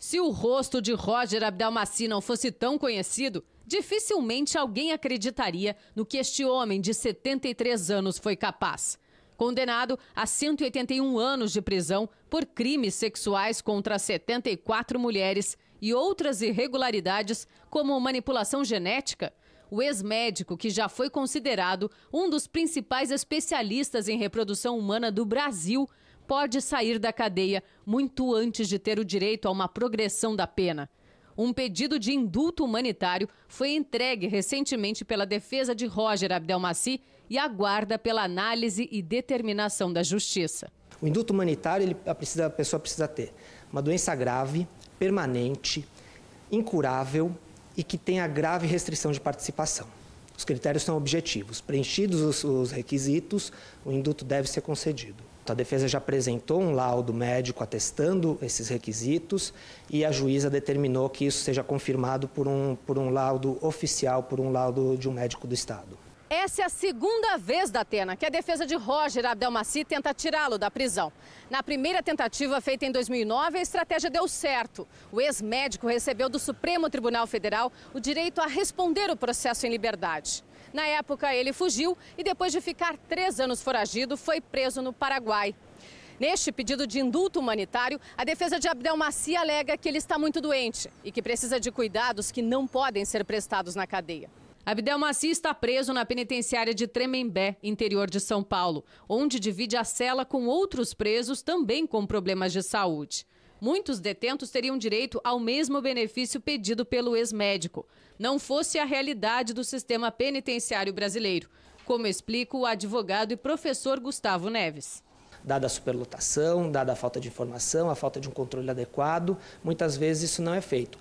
Se o rosto de Roger Abdelmaci não fosse tão conhecido, dificilmente alguém acreditaria no que este homem de 73 anos foi capaz. Condenado a 181 anos de prisão por crimes sexuais contra 74 mulheres e outras irregularidades, como manipulação genética, o ex-médico, que já foi considerado um dos principais especialistas em reprodução humana do Brasil, pode sair da cadeia muito antes de ter o direito a uma progressão da pena. Um pedido de indulto humanitário foi entregue recentemente pela defesa de Roger Abdelmaci e aguarda pela análise e determinação da justiça. O indulto humanitário ele, a, precisa, a pessoa precisa ter uma doença grave, permanente, incurável e que tenha grave restrição de participação. Os critérios são objetivos. Preenchidos os, os requisitos, o indulto deve ser concedido a defesa já apresentou um laudo médico atestando esses requisitos e a juíza determinou que isso seja confirmado por um, por um laudo oficial, por um laudo de um médico do Estado. Essa é a segunda vez da Atena que a defesa de Roger Abdelmaci tenta tirá-lo da prisão. Na primeira tentativa feita em 2009, a estratégia deu certo. O ex-médico recebeu do Supremo Tribunal Federal o direito a responder o processo em liberdade. Na época, ele fugiu e, depois de ficar três anos foragido, foi preso no Paraguai. Neste pedido de indulto humanitário, a defesa de Abdelmaci alega que ele está muito doente e que precisa de cuidados que não podem ser prestados na cadeia. Abdelmaci está preso na penitenciária de Tremembé, interior de São Paulo, onde divide a cela com outros presos também com problemas de saúde muitos detentos teriam direito ao mesmo benefício pedido pelo ex-médico. Não fosse a realidade do sistema penitenciário brasileiro, como explica o advogado e professor Gustavo Neves dada a superlotação, dada a falta de informação, a falta de um controle adequado, muitas vezes isso não é feito.